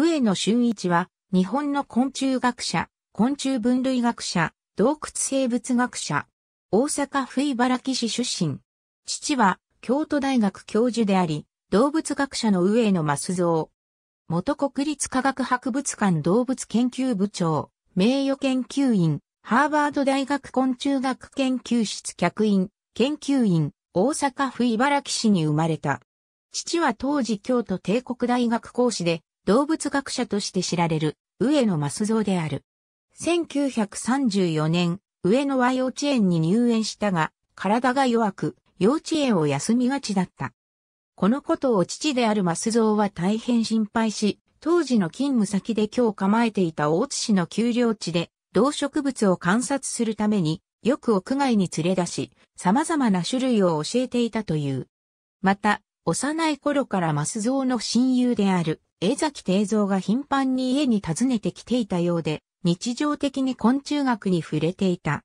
上野俊一は、日本の昆虫学者、昆虫分類学者、洞窟生物学者、大阪府茨城市出身。父は、京都大学教授であり、動物学者の上野増造。元国立科学博物館動物研究部長、名誉研究員、ハーバード大学昆虫学研究室客員、研究員、大阪府茨城市に生まれた。父は当時京都帝国大学講師で、動物学者として知られる上野増造である。1934年、上野は幼稚園に入園したが、体が弱く、幼稚園を休みがちだった。このことを父である増蔵は大変心配し、当時の勤務先で今日構えていた大津市の丘陵地で、動植物を観察するために、よく屋外に連れ出し、様々な種類を教えていたという。また、幼い頃から増蔵の親友である江崎定蔵が頻繁に家に訪ねてきていたようで、日常的に昆虫学に触れていた。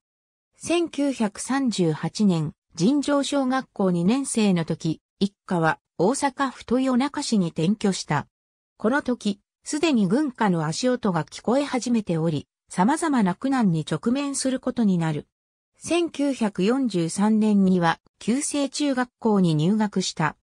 1938年、尋常小学校2年生の時、一家は大阪府豊中市に転居した。この時、すでに軍家の足音が聞こえ始めており、様々な苦難に直面することになる。1943年には、旧制中学校に入学した。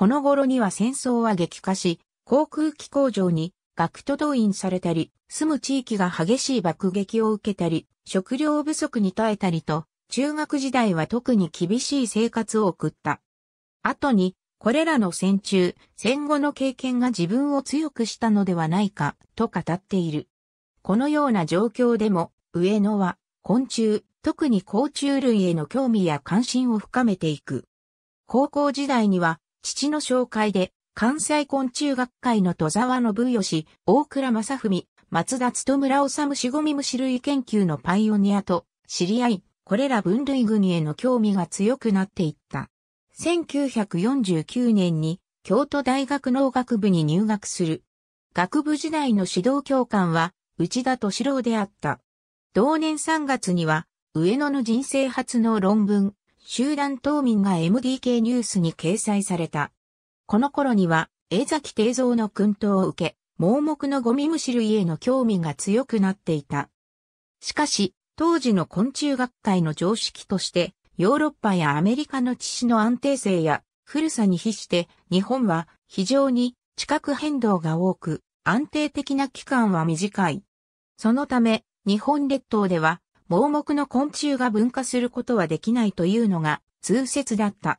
この頃には戦争は激化し、航空機工場に学徒動員されたり、住む地域が激しい爆撃を受けたり、食料不足に耐えたりと、中学時代は特に厳しい生活を送った。後に、これらの戦中、戦後の経験が自分を強くしたのではないか、と語っている。このような状況でも、上野は、昆虫、特に甲虫類への興味や関心を深めていく。高校時代には、父の紹介で、関西昆虫学会の戸沢信義、大倉正文、松田努村治虫ゴミ虫類研究のパイオニアと知り合い、これら分類群への興味が強くなっていった。1949年に京都大学農学部に入学する。学部時代の指導教官は内田敏郎であった。同年3月には上野の人生初の論文、集団島民が MDK ニュースに掲載された。この頃には、江崎定蔵の訓導を受け、盲目のゴミ虫類への興味が強くなっていた。しかし、当時の昆虫学会の常識として、ヨーロッパやアメリカの地市の安定性や古さに比して日本は非常に地殻変動が多く安定的な期間は短い。そのため日本列島では盲目の昆虫が分化することはできないというのが通説だった。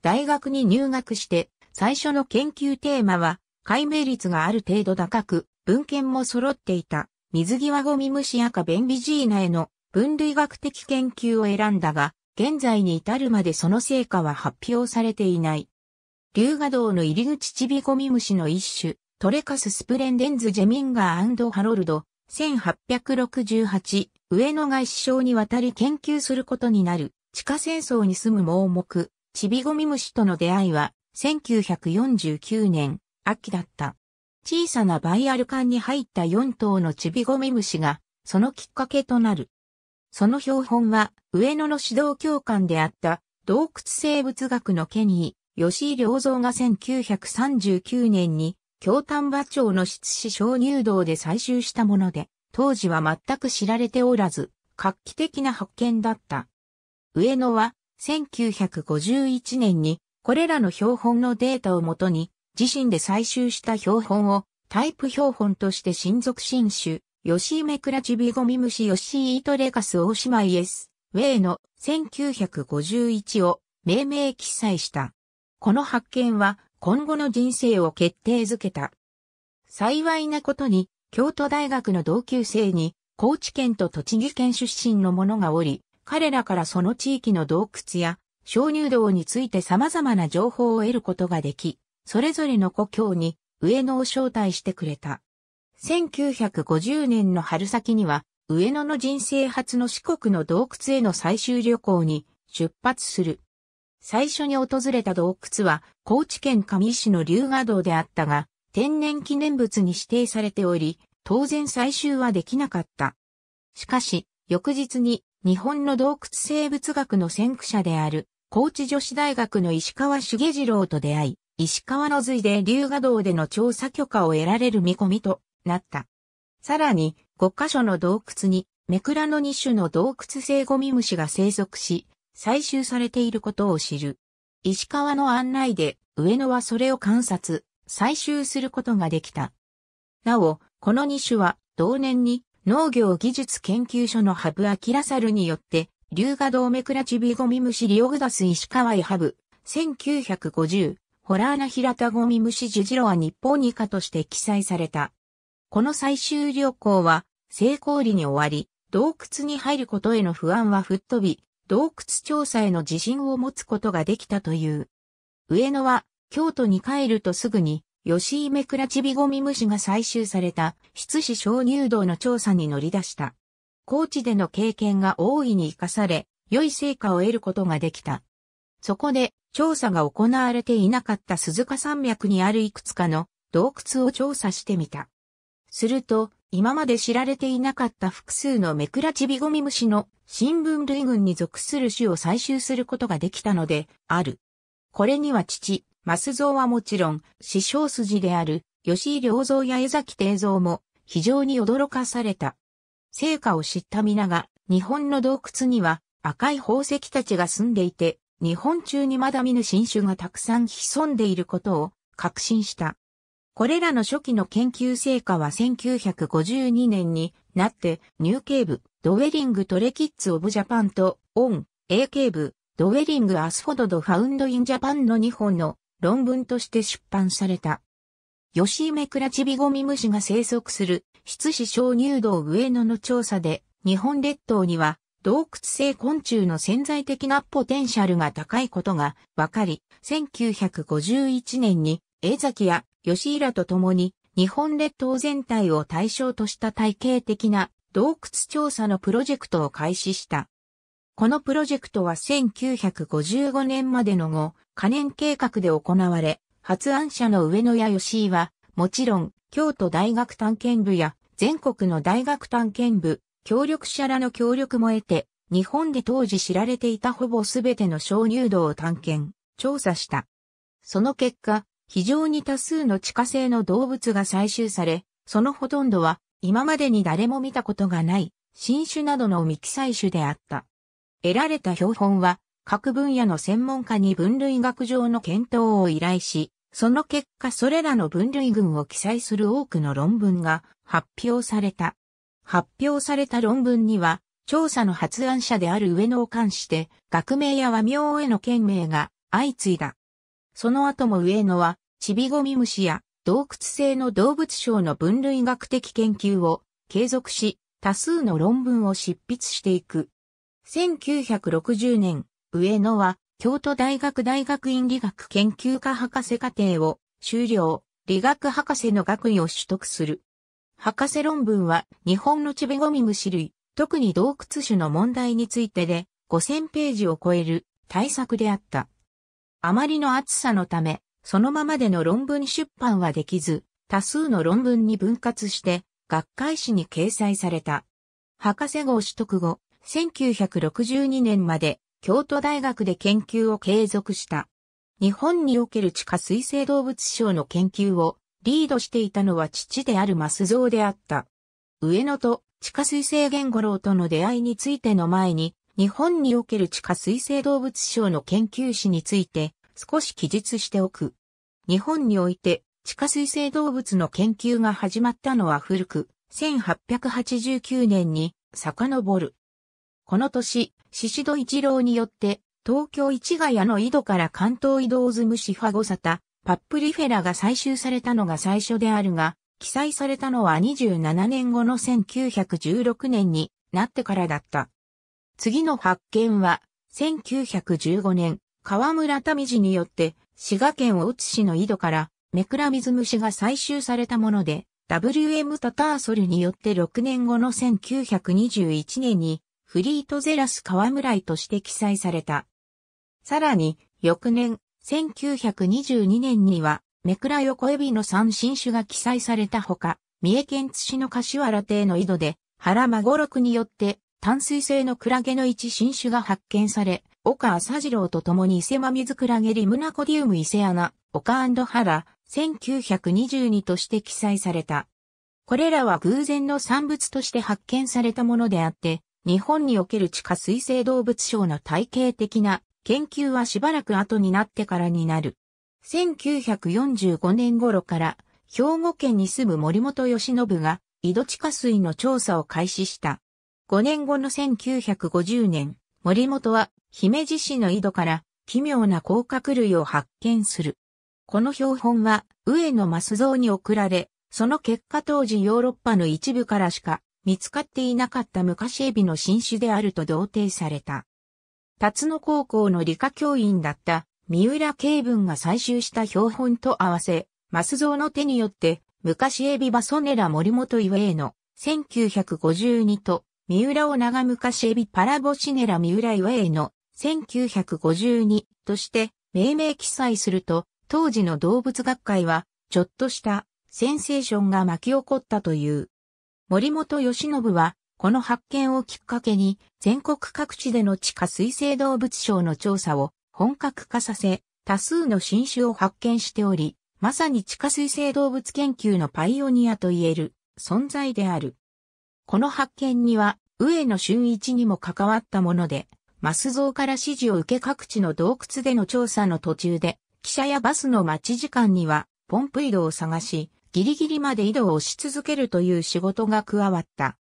大学に入学して最初の研究テーマは解明率がある程度高く文献も揃っていた水際ゴミ虫赤ベンビジーナへの分類学的研究を選んだが現在に至るまでその成果は発表されていない。龍河道の入り口チビゴミ虫の一種トレカススプレンデンズ・ジェミンガーハロルド、1868、上野が一生にわたり研究することになる、地下戦争に住む盲目、ちびミム虫との出会いは、1949年、秋だった。小さなバイアル管に入った4頭のちびミム虫が、そのきっかけとなる。その標本は、上野の指導教官であった、洞窟生物学のケニー、吉井良造が1939年に京丹波町の出資小乳道で採集したもので、当時は全く知られておらず、画期的な発見だった。上野は、1951年に、これらの標本のデータをもとに、自身で採集した標本を、タイプ標本として新属新種、ヨシイメクラチビゴミムシヨシイートレカス大島イエス、ウェイの1951を命名記載した。この発見は今後の人生を決定づけた。幸いなことに、京都大学の同級生に、高知県と栃木県出身の者がおり、彼らからその地域の洞窟や鍾乳洞について様々な情報を得ることができ、それぞれの故郷に上野を招待してくれた。1950年の春先には、上野の人生初の四国の洞窟への最終旅行に出発する。最初に訪れた洞窟は、高知県上市の龍河洞であったが、天然記念物に指定されており、当然採集はできなかった。しかし、翌日に日本の洞窟生物学の先駆者である、高知女子大学の石川茂次郎と出会い、石川の髄で龍河洞での調査許可を得られる見込みとなった。さらに、5カ所の洞窟に、目倉の2種の洞窟性ゴミ虫が生息し、採集されていることを知る。石川の案内で上野はそれを観察、採集することができた。なお、この2種は同年に農業技術研究所のハブアキラサルによって龍河道メクラチビゴミムシリオグダス石川へハブ1950ホラーナヒラタゴミムシジュジロア日本ニカとして記載された。この採集旅行は成功裏に終わり、洞窟に入ることへの不安は吹っ飛び、洞窟調査への自信を持つことができたという。上野は、京都に帰るとすぐに、吉井目倉ちびゴミ虫が採集された、質子鍾乳洞の調査に乗り出した。高知での経験が大いに活かされ、良い成果を得ることができた。そこで、調査が行われていなかった鈴鹿山脈にあるいくつかの洞窟を調査してみた。すると、今まで知られていなかった複数のメクラチビゴミムシの新聞類群に属する種を採集することができたので、ある。これには父、増ウはもちろん、師匠筋である、吉井良蔵や江崎定蔵も、非常に驚かされた。成果を知った皆が、日本の洞窟には、赤い宝石たちが住んでいて、日本中にまだ見ぬ新種がたくさん潜んでいることを、確信した。これらの初期の研究成果は1952年になって、ニューケーブ、ドウェリングトレキッズ・オブ・ジャパンと、オン、A ケーブ、ドウェリング・アスフォドド・ファウンド・イン・ジャパンの2本の論文として出版された。ヨシイメクラチビゴミムシが生息する、質子小乳道上野の調査で、日本列島には、洞窟性昆虫の潜在的なポテンシャルが高いことが分かり、1951年に、江崎や吉井らと共に日本列島全体を対象とした体系的な洞窟調査のプロジェクトを開始した。このプロジェクトは1955年までの後、可燃計画で行われ、発案者の上野や吉井は、もちろん、京都大学探検部や全国の大学探検部、協力者らの協力も得て、日本で当時知られていたほぼすべての小乳道を探検、調査した。その結果、非常に多数の地下製の動物が採集され、そのほとんどは今までに誰も見たことがない新種などの未記採種であった。得られた標本は各分野の専門家に分類学上の検討を依頼し、その結果それらの分類群を記載する多くの論文が発表された。発表された論文には、調査の発案者である上野を関して、学名や和名への件名が相次いだ。その後も上野は、チビゴミ虫や洞窟性の動物症の分類学的研究を継続し、多数の論文を執筆していく。1960年、上野は京都大学大学院理学研究科博士課程を修了、理学博士の学位を取得する。博士論文は日本のチビゴミ虫類、特に洞窟種の問題についてで5000ページを超える対策であった。あまりの暑さのため、そのままでの論文出版はできず、多数の論文に分割して、学会誌に掲載された。博士号取得後、1962年まで京都大学で研究を継続した。日本における地下水生動物症の研究をリードしていたのは父であるマスゾウであった。上野と地下水生言五郎との出会いについての前に、日本における地下水生動物症の研究史について少し記述しておく。日本において地下水生動物の研究が始まったのは古く、1889年に遡る。この年、宍戸一郎によって東京市ヶ谷の井戸から関東移動ズムシファゴサタ、パップリフェラが採集されたのが最初であるが、記載されたのは27年後の1916年になってからだった。次の発見は、1915年、河村民事によって、滋賀県大津市の井戸から、メクラミズムシが採集されたもので、WM タターソルによって6年後の1921年に、フリートゼラス河村井として記載された。さらに、翌年、1922年には、メクラ横エビの三新種が記載されたほか、三重県津市の柏原邸の井戸で、原孫六によって、淡水性のクラゲの一新種が発見され、岡浅次郎と共に伊勢間水くらゲリムナコディウム伊勢穴、岡原、1922として記載された。これらは偶然の産物として発見されたものであって、日本における地下水生動物省の体系的な研究はしばらく後になってからになる。1945年頃から兵庫県に住む森本義信が井戸地下水の調査を開始した。5年後の1950年、森本は姫路市の井戸から奇妙な甲殻類を発見する。この標本は上野増造に送られ、その結果当時ヨーロッパの一部からしか見つかっていなかった昔エビの新種であると同定された。辰野高校の理科教員だった三浦慶文が採集した標本と合わせ、増造の手によって昔エビバソネラ森本岩への1952と三浦を長昔エビパラボシネラ三浦岩への1952として命名記載すると、当時の動物学会は、ちょっとしたセンセーションが巻き起こったという。森本義信は、この発見をきっかけに、全国各地での地下水生動物賞の調査を本格化させ、多数の新種を発見しており、まさに地下水生動物研究のパイオニアと言える存在である。この発見には、上野俊一にも関わったもので、増増から指示を受け各地の洞窟での調査の途中で、汽車やバスの待ち時間には、ポンプ井戸を探し、ギリギリまで井戸を押し続けるという仕事が加わった。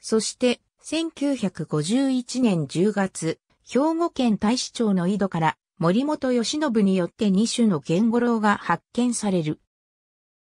そして、1951年10月、兵庫県大使町の井戸から森本義信によって2種の言語郎が発見される。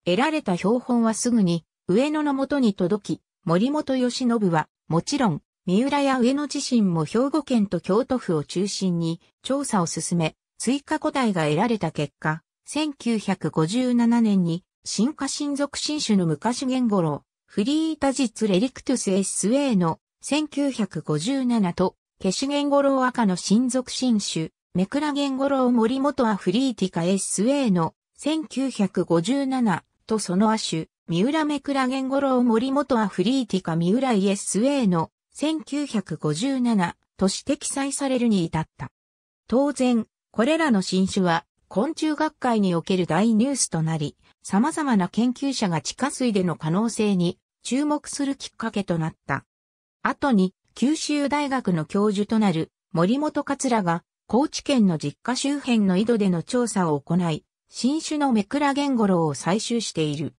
得られた標本はすぐに上野の元に届き、森本義信はもちろん三浦や上野自身も兵庫県と京都府を中心に調査を進め、追加個体が得られた結果、1957年に進化新属新種の昔言語論、フリータジツレリクトゥス SA の1957と、ケシゲンゴロウ赤の新属新種、メクラゲンゴロウ森本アフリーティカ SA の1957とその亜種、三浦メクラゲンゴロウ森本アフリーティカ三浦 ESA の1957として記載されるに至った。当然、これらの新種は昆虫学会における大ニュースとなり、様々な研究者が地下水での可能性に注目するきっかけとなった。後に九州大学の教授となる森本桂が高知県の実家周辺の井戸での調査を行い、新種のメクラゲンゴロウを採集している。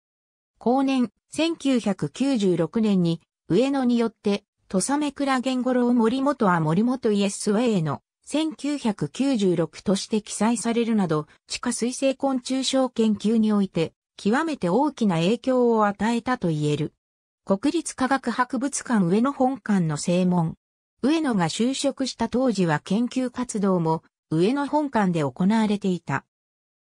後年1996年に上野によって土佐目倉源五郎森本は森本イエスウェイの1996として記載されるなど、地下水生昆虫症研究において、極めて大きな影響を与えたと言える。国立科学博物館上野本館の正門。上野が就職した当時は研究活動も上野本館で行われていた。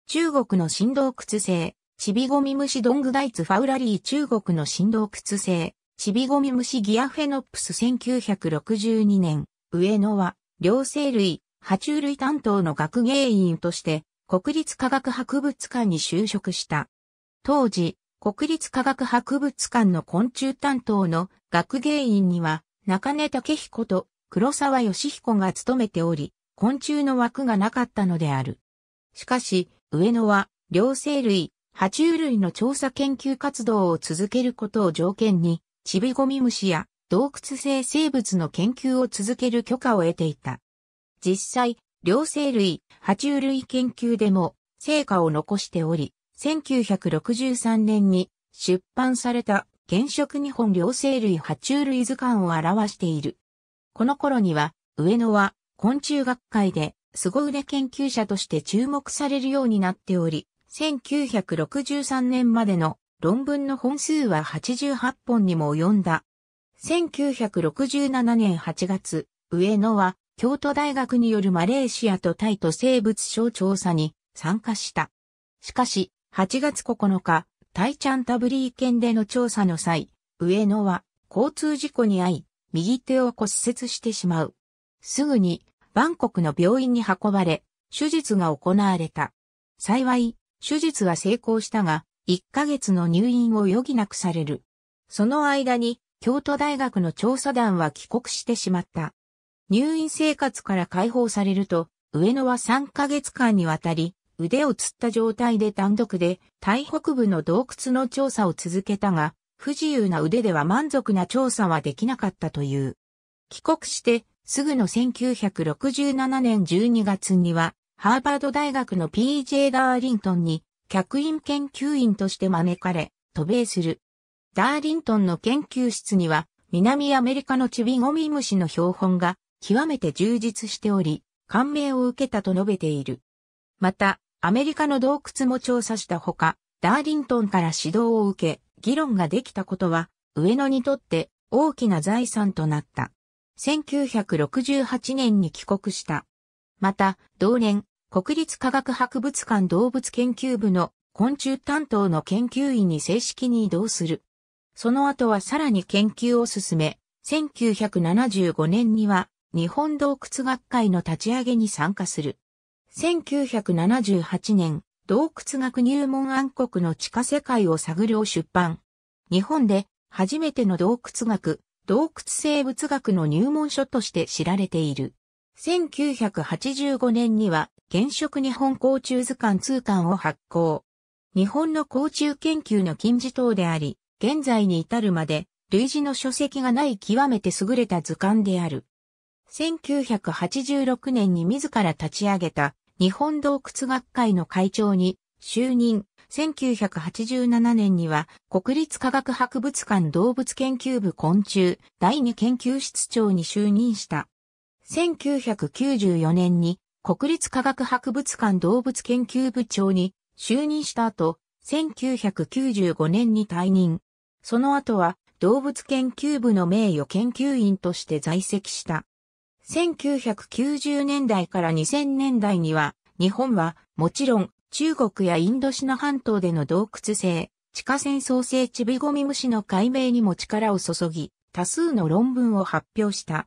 中国の振動屈性、チビゴミムシドングダイツファウラリー中国の振動屈性、チビゴミ虫ギアフェノップス1962年、上野は、両生類、爬虫類担当の学芸員として、国立科学博物館に就職した。当時、国立科学博物館の昆虫担当の学芸員には、中根武彦と黒沢義彦が務めており、昆虫の枠がなかったのである。しかし、上野は、両生類、爬虫類の調査研究活動を続けることを条件に、チビゴミ虫や洞窟性生物の研究を続ける許可を得ていた。実際、両生類、爬虫類研究でも成果を残しており、1963年に出版された原色日本両生類爬虫類図鑑を表している。この頃には、上野は昆虫学会で凄腕研究者として注目されるようになっており、1963年までの論文の本数は88本にも及んだ。1967年8月、上野は京都大学によるマレーシアとタイと生物省調査に参加した。しかし、8月9日、タイチャンタブリー県での調査の際、上野は交通事故に遭い、右手を骨折してしまう。すぐに、バンコクの病院に運ばれ、手術が行われた。幸い、手術は成功したが、1ヶ月の入院を余儀なくされる。その間に、京都大学の調査団は帰国してしまった。入院生活から解放されると、上野は3ヶ月間にわたり、腕をつった状態で単独で、台北部の洞窟の調査を続けたが、不自由な腕では満足な調査はできなかったという。帰国して、すぐの1967年12月には、ハーバード大学の PJ ダーリントンに客員研究員として招かれ、渡米する。ダーリントンの研究室には、南アメリカのチビゴミムシの標本が極めて充実しており、感銘を受けたと述べている。また、アメリカの洞窟も調査したほか、ダーリントンから指導を受け、議論ができたことは、上野にとって大きな財産となった。1968年に帰国した。また、同年、国立科学博物館動物研究部の昆虫担当の研究員に正式に移動する。その後はさらに研究を進め、1975年には日本洞窟学会の立ち上げに参加する。1978年、洞窟学入門暗黒の地下世界を探るを出版。日本で初めての洞窟学、洞窟生物学の入門書として知られている。1985年には、現職日本交中図鑑通鑑を発行。日本の交中研究の金字塔であり、現在に至るまで、類似の書籍がない極めて優れた図鑑である。1986年に自ら立ち上げた日本洞窟学会の会長に就任。1987年には国立科学博物館動物研究部昆虫第二研究室長に就任した。1994年に国立科学博物館動物研究部長に就任した後、1995年に退任。その後は動物研究部の名誉研究員として在籍した。1990年代から2000年代には、日本はもちろん中国やインドシナ半島での洞窟性、地下戦争性チビゴミ虫の解明にも力を注ぎ、多数の論文を発表した。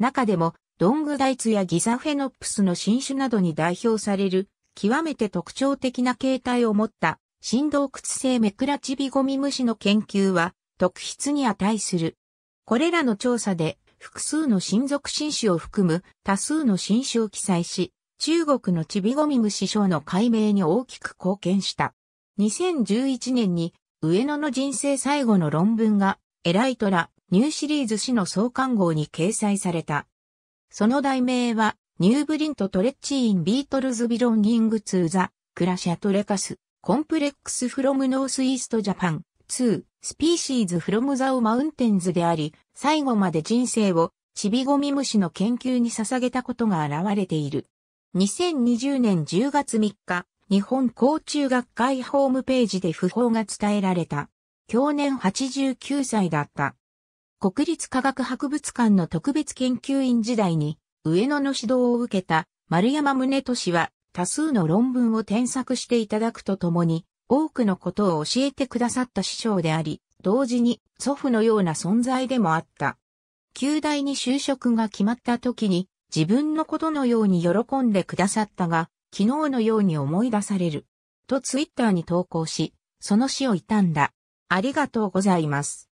中でもドングダイツやギザフェノップスの新種などに代表される、極めて特徴的な形態を持った、新動窟性メクラチビゴミムシの研究は、特筆に値する。これらの調査で、複数の新属新種を含む多数の新種を記載し、中国のチビゴミム症の解明に大きく貢献した。2011年に、上野の人生最後の論文が、エライトラ、ニューシリーズ氏の創刊号に掲載された。その題名は、ニューブリントトレッチインビートルズビロンギングツーザ、クラシャトレカス、コンプレックスフロムノースイーストジャパン、ツー・スピーシーズフロムザオマウンテンズであり、最後まで人生を、チビゴミ虫の研究に捧げたことが現れている。2020年10月3日、日本高中学会ホームページで訃報が伝えられた。去年89歳だった。国立科学博物館の特別研究員時代に、上野の指導を受けた丸山宗氏は多数の論文を添削していただくとともに、多くのことを教えてくださった師匠であり、同時に祖父のような存在でもあった。旧大に就職が決まった時に、自分のことのように喜んでくださったが、昨日のように思い出される。とツイッターに投稿し、その死を悼んだ。ありがとうございます。